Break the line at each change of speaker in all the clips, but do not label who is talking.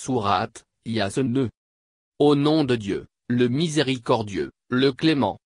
Sourate, Yasen. Au nom de Dieu, le miséricordieux, le clément.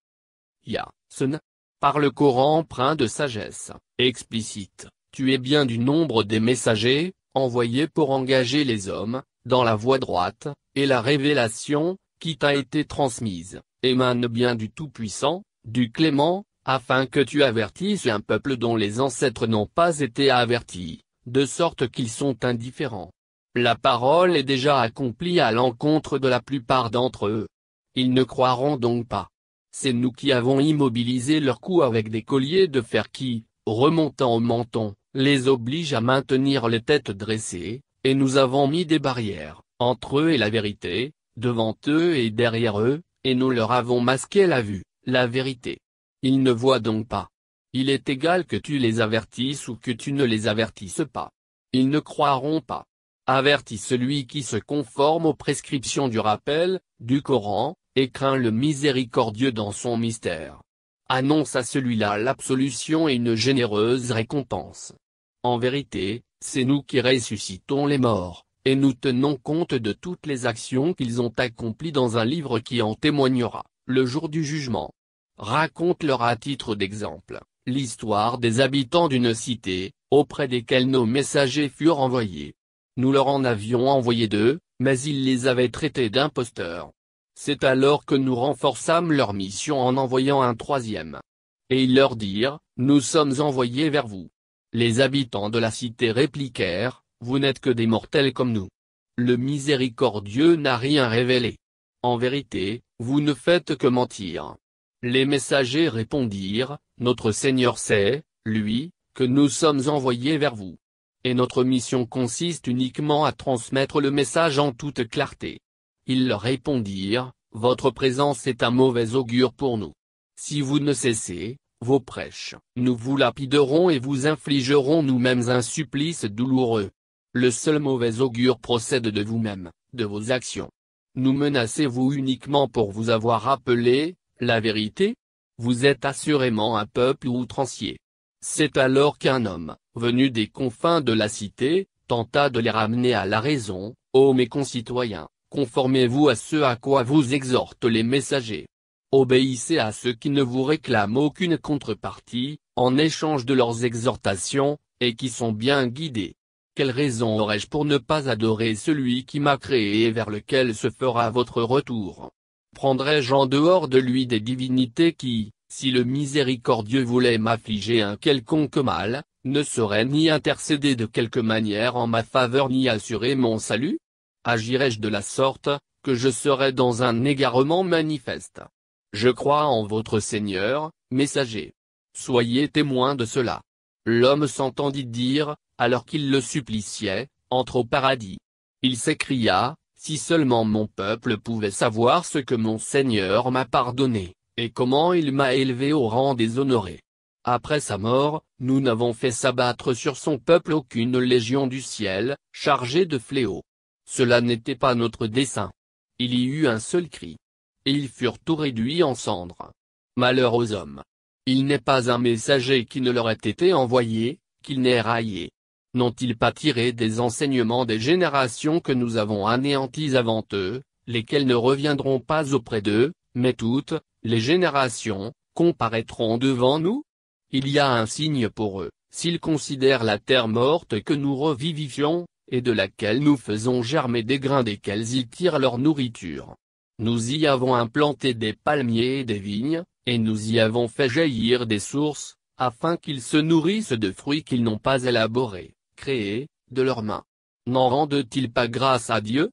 Yasun. Par le Coran empreint de sagesse, explicite, tu es bien du nombre des messagers, envoyés pour engager les hommes, dans la voie droite, et la révélation, qui t'a été transmise, émane bien du Tout-Puissant, du Clément, afin que tu avertisses un peuple dont les ancêtres n'ont pas été avertis, de sorte qu'ils sont indifférents. La parole est déjà accomplie à l'encontre de la plupart d'entre eux. Ils ne croiront donc pas. C'est nous qui avons immobilisé leur cou avec des colliers de fer qui, remontant au menton, les obligent à maintenir les têtes dressées, et nous avons mis des barrières, entre eux et la vérité, devant eux et derrière eux, et nous leur avons masqué la vue, la vérité. Ils ne voient donc pas. Il est égal que tu les avertisses ou que tu ne les avertisses pas. Ils ne croiront pas avertit celui qui se conforme aux prescriptions du rappel, du Coran, et craint le miséricordieux dans son mystère. Annonce à celui-là l'absolution et une généreuse récompense. En vérité, c'est nous qui ressuscitons les morts, et nous tenons compte de toutes les actions qu'ils ont accomplies dans un livre qui en témoignera, le jour du jugement. Raconte-leur à titre d'exemple, l'histoire des habitants d'une cité, auprès desquels nos messagers furent envoyés. Nous leur en avions envoyé deux, mais ils les avaient traités d'imposteurs. C'est alors que nous renforçâmes leur mission en envoyant un troisième. Et ils leur dirent, nous sommes envoyés vers vous. Les habitants de la cité répliquèrent, vous n'êtes que des mortels comme nous. Le miséricordieux n'a rien révélé. En vérité, vous ne faites que mentir. Les messagers répondirent, Notre Seigneur sait, lui, que nous sommes envoyés vers vous et notre mission consiste uniquement à transmettre le message en toute clarté. Ils leur répondirent, Votre présence est un mauvais augure pour nous. Si vous ne cessez, vos prêches, nous vous lapiderons et vous infligerons nous-mêmes un supplice douloureux. Le seul mauvais augure procède de vous-même, de vos actions. Nous menacez-vous uniquement pour vous avoir appelé, la vérité Vous êtes assurément un peuple outrancier. C'est alors qu'un homme, venu des confins de la cité, tenta de les ramener à la raison, ô mes concitoyens, conformez-vous à ce à quoi vous exhortent les messagers. Obéissez à ceux qui ne vous réclament aucune contrepartie, en échange de leurs exhortations, et qui sont bien guidés. Quelle raison aurais-je pour ne pas adorer celui qui m'a créé et vers lequel se fera votre retour prendrais je en dehors de lui des divinités qui, si le miséricordieux voulait m'affliger un quelconque mal, ne saurait ni intercéder de quelque manière en ma faveur ni assurer mon salut Agirais-je de la sorte, que je serais dans un égarement manifeste Je crois en votre Seigneur, messager. Soyez témoin de cela. L'homme s'entendit dire, alors qu'il le suppliciait, entre au paradis. Il s'écria, si seulement mon peuple pouvait savoir ce que mon Seigneur m'a pardonné et comment il m'a élevé au rang des honorés. Après sa mort, nous n'avons fait s'abattre sur son peuple aucune légion du ciel, chargée de fléaux. Cela n'était pas notre dessein. Il y eut un seul cri. Et ils furent tous réduits en cendres. Malheur aux hommes. Il n'est pas un messager qui ne leur ait été envoyé, qu'il n'ait raillé. N'ont-ils pas tiré des enseignements des générations que nous avons anéanties avant eux, lesquelles ne reviendront pas auprès d'eux, mais toutes, les générations, comparaîtront devant nous Il y a un signe pour eux, s'ils considèrent la terre morte que nous revivifions, et de laquelle nous faisons germer des grains desquels ils tirent leur nourriture. Nous y avons implanté des palmiers et des vignes, et nous y avons fait jaillir des sources, afin qu'ils se nourrissent de fruits qu'ils n'ont pas élaborés, créés, de leurs mains. N'en rendent-ils pas grâce à Dieu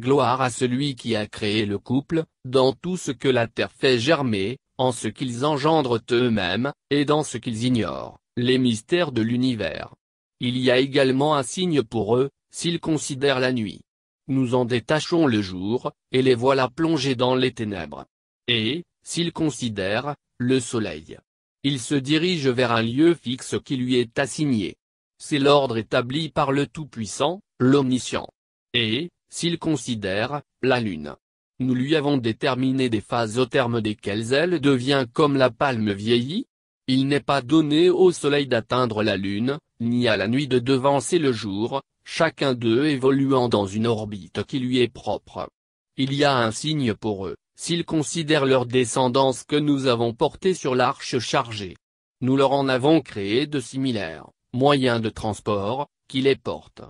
Gloire à celui qui a créé le couple, dans tout ce que la terre fait germer, en ce qu'ils engendrent eux-mêmes, et dans ce qu'ils ignorent, les mystères de l'univers. Il y a également un signe pour eux, s'ils considèrent la nuit. Nous en détachons le jour, et les voilà plongés dans les ténèbres. Et, s'ils considèrent, le soleil. Ils se dirigent vers un lieu fixe qui lui est assigné. C'est l'ordre établi par le Tout-Puissant, l'Omniscient. Et, s'ils considèrent, la lune. Nous lui avons déterminé des phases au terme desquelles elle devient comme la palme vieillie. Il n'est pas donné au soleil d'atteindre la lune, ni à la nuit de devancer le jour, chacun d'eux évoluant dans une orbite qui lui est propre. Il y a un signe pour eux, s'ils considèrent leur descendance que nous avons portée sur l'arche chargée. Nous leur en avons créé de similaires, moyens de transport, qui les portent.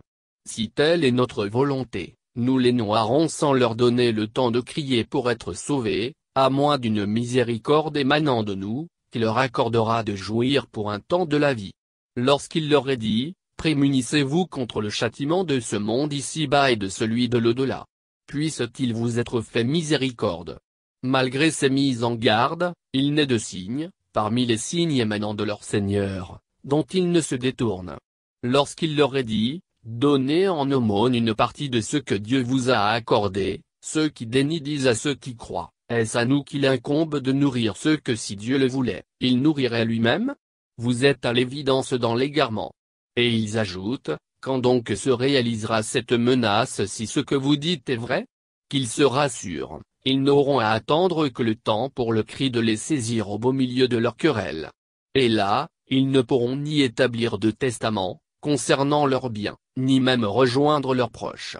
Si telle est notre volonté, nous les noirons sans leur donner le temps de crier pour être sauvés, à moins d'une miséricorde émanant de nous, qui leur accordera de jouir pour un temps de la vie. Lorsqu'il leur est dit, Prémunissez-vous contre le châtiment de ce monde ici-bas et de celui de l'au-delà. Puisse-t-il vous être fait miséricorde. Malgré ces mises en garde, il n'est de signe, parmi les signes émanant de leur Seigneur, dont ils ne se détournent. Lorsqu'il leur est dit, Donnez en aumône une partie de ce que Dieu vous a accordé, ceux qui dénient disent à ceux qui croient, est-ce à nous qu'il incombe de nourrir ceux que si Dieu le voulait, il nourrirait lui-même Vous êtes à l'évidence dans l'égarement. Et ils ajoutent, quand donc se réalisera cette menace si ce que vous dites est vrai Qu'ils se rassurent, ils n'auront à attendre que le temps pour le cri de les saisir au beau milieu de leur querelle. Et là, ils ne pourront ni établir de testament, concernant leurs biens, ni même rejoindre leurs proches.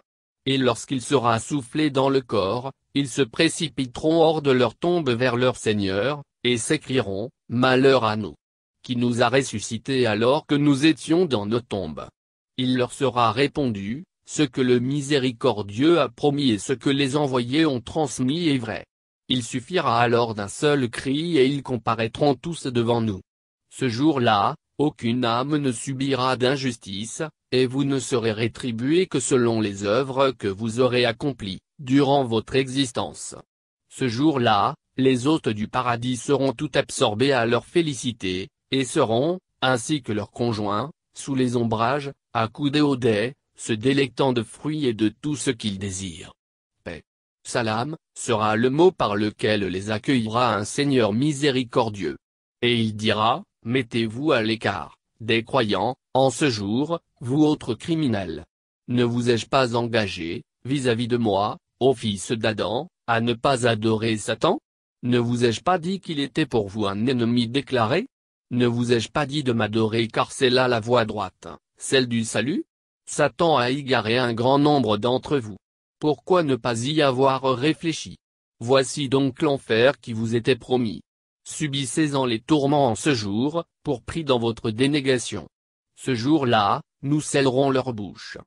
Et lorsqu'il sera soufflé dans le corps, ils se précipiteront hors de leur tombe vers leur Seigneur, et s'écrieront, Malheur à nous Qui nous a ressuscités alors que nous étions dans nos tombes Il leur sera répondu, Ce que le miséricordieux a promis et ce que les envoyés ont transmis est vrai. Il suffira alors d'un seul cri et ils comparaîtront tous devant nous. Ce jour-là, aucune âme ne subira d'injustice, et vous ne serez rétribués que selon les œuvres que vous aurez accomplies, durant votre existence. Ce jour-là, les hôtes du paradis seront tout absorbés à leur félicité, et seront, ainsi que leurs conjoints, sous les ombrages, accoudés au dais, se délectant de fruits et de tout ce qu'ils désirent. Paix. Salam, sera le mot par lequel les accueillera un Seigneur miséricordieux. Et il dira, mettez-vous à l'écart, des croyants, en ce jour, vous autres criminels, ne vous ai-je pas engagé, vis-à-vis de moi, ô fils d'Adam, à ne pas adorer Satan Ne vous ai-je pas dit qu'il était pour vous un ennemi déclaré Ne vous ai-je pas dit de m'adorer car c'est là la voie droite, celle du salut Satan a égaré un grand nombre d'entre vous. Pourquoi ne pas y avoir réfléchi Voici donc l'enfer qui vous était promis. Subissez-en les tourments en ce jour, pour prix dans votre dénégation. Ce jour-là, nous scellerons leur bouche.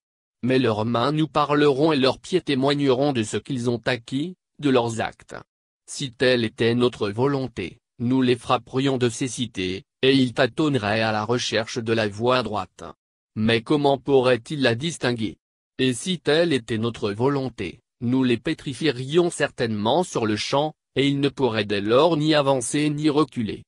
Mais leurs mains nous parleront et leurs pieds témoigneront de ce qu'ils ont acquis, de leurs actes. Si telle était notre volonté, nous les frapperions de cécité, et ils tâtonneraient à la recherche de la voie droite. Mais comment pourraient-ils la distinguer Et si telle était notre volonté, nous les pétrifierions certainement sur le champ, et ils ne pourraient dès lors ni avancer ni reculer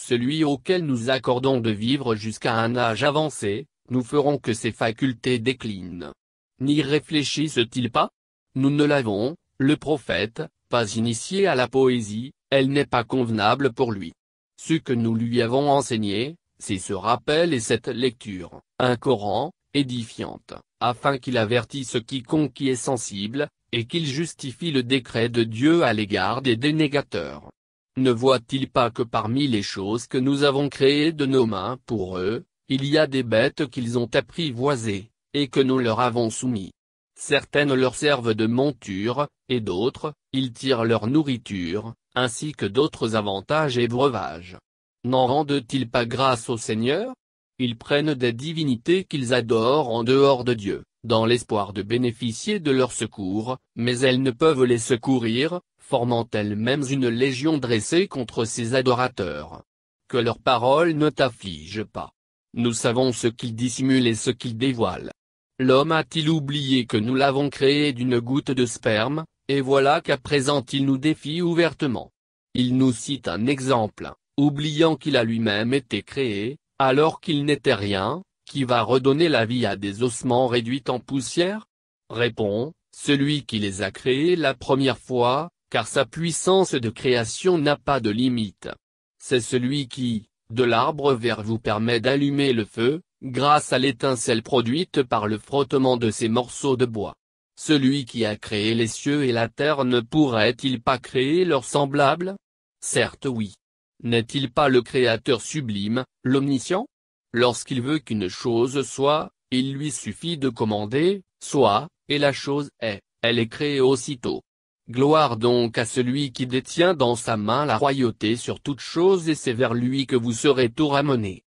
celui auquel nous accordons de vivre jusqu'à un âge avancé, nous ferons que ses facultés déclinent. N'y réfléchissent-ils pas Nous ne l'avons, le prophète, pas initié à la poésie, elle n'est pas convenable pour lui. Ce que nous lui avons enseigné, c'est ce rappel et cette lecture, un Coran, édifiante, afin qu'il avertisse quiconque y est sensible, et qu'il justifie le décret de Dieu à l'égard des dénégateurs. Ne voit-il pas que parmi les choses que nous avons créées de nos mains pour eux, il y a des bêtes qu'ils ont apprivoisées, et que nous leur avons soumis Certaines leur servent de monture, et d'autres, ils tirent leur nourriture, ainsi que d'autres avantages et breuvages. N'en rendent-ils pas grâce au Seigneur Ils prennent des divinités qu'ils adorent en dehors de Dieu dans l'espoir de bénéficier de leur secours, mais elles ne peuvent les secourir, formant elles-mêmes une légion dressée contre ses adorateurs. Que leurs paroles ne t'affligent pas. Nous savons ce qu'ils dissimulent et ce qu'ils dévoilent. L'homme a-t-il oublié que nous l'avons créé d'une goutte de sperme, et voilà qu'à présent il nous défie ouvertement. Il nous cite un exemple, oubliant qu'il a lui-même été créé, alors qu'il n'était rien, qui va redonner la vie à des ossements réduits en poussière Répond, celui qui les a créés la première fois, car sa puissance de création n'a pas de limite. C'est celui qui, de l'arbre vert vous permet d'allumer le feu, grâce à l'étincelle produite par le frottement de ces morceaux de bois. Celui qui a créé les cieux et la terre ne pourrait-il pas créer leurs semblables Certes oui. N'est-il pas le Créateur sublime, l'Omniscient Lorsqu'il veut qu'une chose soit, il lui suffit de commander, soit, et la chose est, elle est créée aussitôt. Gloire donc à celui qui détient dans sa main la royauté sur toute chose et c'est vers lui que vous serez tout ramené.